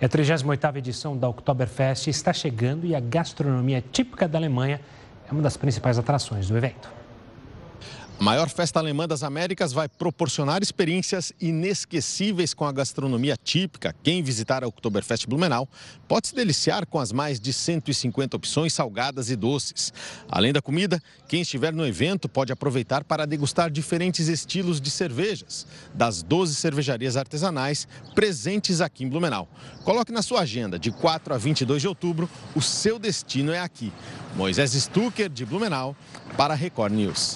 É a 38ª edição da Oktoberfest está chegando e a gastronomia típica da Alemanha é uma das principais atrações do evento. A maior festa alemã das Américas vai proporcionar experiências inesquecíveis com a gastronomia típica. Quem visitar a Oktoberfest Blumenau pode se deliciar com as mais de 150 opções salgadas e doces. Além da comida, quem estiver no evento pode aproveitar para degustar diferentes estilos de cervejas, das 12 cervejarias artesanais presentes aqui em Blumenau. Coloque na sua agenda, de 4 a 22 de outubro, o seu destino é aqui. Moisés Stucker, de Blumenau, para a Record News.